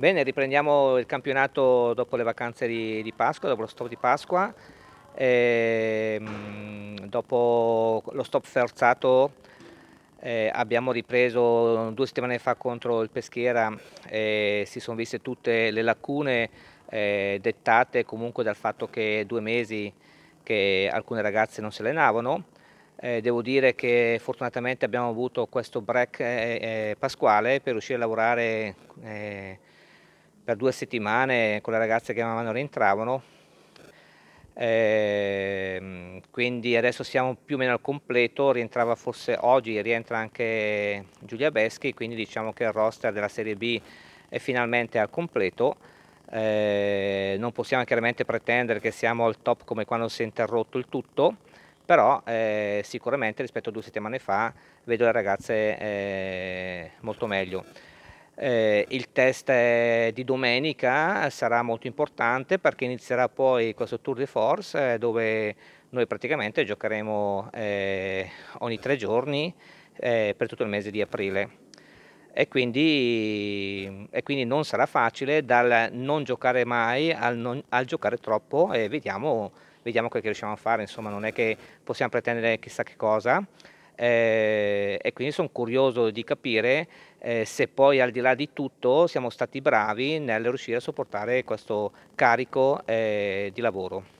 Bene, riprendiamo il campionato dopo le vacanze di, di Pasqua, dopo lo stop di Pasqua, e, ehm, dopo lo stop forzato eh, abbiamo ripreso due settimane fa contro il Peschiera e si sono viste tutte le lacune eh, dettate comunque dal fatto che due mesi che alcune ragazze non si allenavano. Eh, devo dire che fortunatamente abbiamo avuto questo break eh, eh, pasquale per riuscire a lavorare eh, per due settimane con le ragazze che man mano rientravano. Eh, quindi adesso siamo più o meno al completo, rientrava forse oggi, rientra anche Giulia Beschi, quindi diciamo che il roster della Serie B è finalmente al completo. Eh, non possiamo chiaramente pretendere che siamo al top come quando si è interrotto il tutto, però eh, sicuramente rispetto a due settimane fa vedo le ragazze ehm, molto meglio. Eh, il test eh, di domenica sarà molto importante perché inizierà poi questo Tour de Force eh, dove noi praticamente giocheremo eh, ogni tre giorni eh, per tutto il mese di aprile. E quindi, e quindi, non sarà facile dal non giocare mai al, non, al giocare troppo e vediamo, vediamo quel che riusciamo a fare, insomma non è che possiamo pretendere chissà che cosa eh, e quindi sono curioso di capire eh, se poi al di là di tutto siamo stati bravi nel riuscire a sopportare questo carico eh, di lavoro.